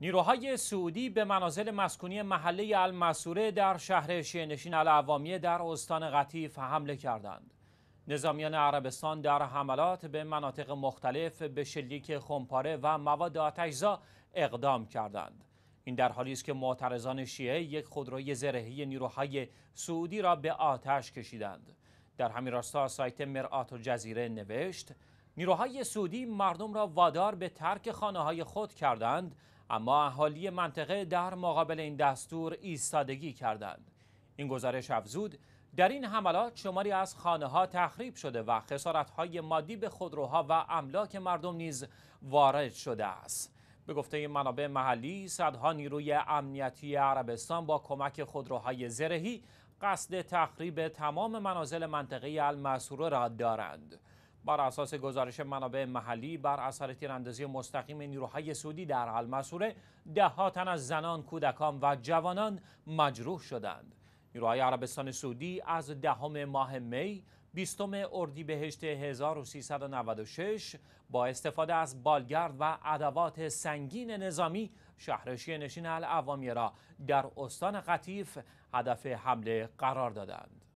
نیروهای سعودی به منازل مسکونی محله المسوره در شهر شینشین العوامیه در استان قطیف حمله کردند. نظامیان عربستان در حملات به مناطق مختلف به شلیک خمپاره و مواد آتشزا اقدام کردند. این در حالی است که معترضان شیعه یک خودروی زرهی نیروهای سعودی را به آتش کشیدند. در همین راستا سایت مرآت الجزیره نوشت نیروهای سعودی مردم را وادار به ترک خانه های خود کردند اما اهالی منطقه در مقابل این دستور ایستادگی کردند این گزارش افزود در این حملات شماری از خانه ها تخریب شده و خسارت های مادی به خودروها و املاک مردم نیز وارد شده است به گفته منابع محلی صدها نیروی امنیتی عربستان با کمک خودروهای زرهی قصد تخریب تمام منازل منطقه المسوره را دارند بر اساس گزارش منابع محلی بر اثر تیراندازی مستقیم نیروهای سعودی در المسوره ده تن از زنان، کودکان و جوانان مجروح شدند. نیروهای عربستان سعودی از دهم ماه می بیستم اردیبهشت 1396 با استفاده از بالگرد و ادوات سنگین نظامی شهرشی نشین العوامی را در استان قطیف هدف حمله قرار دادند.